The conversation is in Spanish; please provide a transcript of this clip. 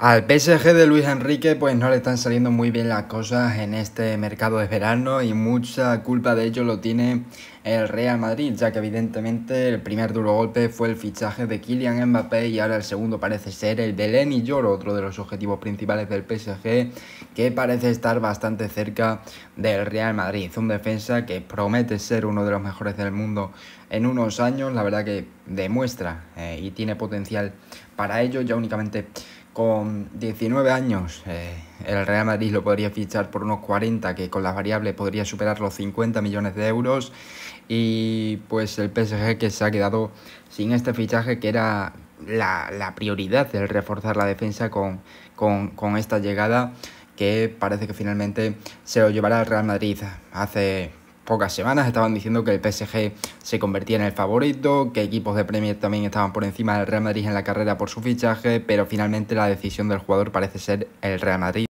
Al PSG de Luis Enrique pues no le están saliendo muy bien las cosas en este mercado de verano y mucha culpa de ello lo tiene el Real Madrid, ya que evidentemente el primer duro golpe fue el fichaje de Kylian Mbappé y ahora el segundo parece ser el de Lenny Lloro, otro de los objetivos principales del PSG que parece estar bastante cerca del Real Madrid. Un defensa que promete ser uno de los mejores del mundo en unos años, la verdad que demuestra eh, y tiene potencial para ello, ya únicamente con 19 años, eh, el Real Madrid lo podría fichar por unos 40, que con las variables podría superar los 50 millones de euros. Y pues el PSG que se ha quedado sin este fichaje, que era la, prioridad del reforzar la defensa con, esta llegada, que parece que finalmente se lo llevará al Real Madrid. Hace pocas semanas estaban diciendo que el PSG se convertía en el favorito, que equipos de Premier también estaban por encima del Real Madrid en la carrera por su fichaje, pero finalmente la decisión del jugador parece ser el Real Madrid.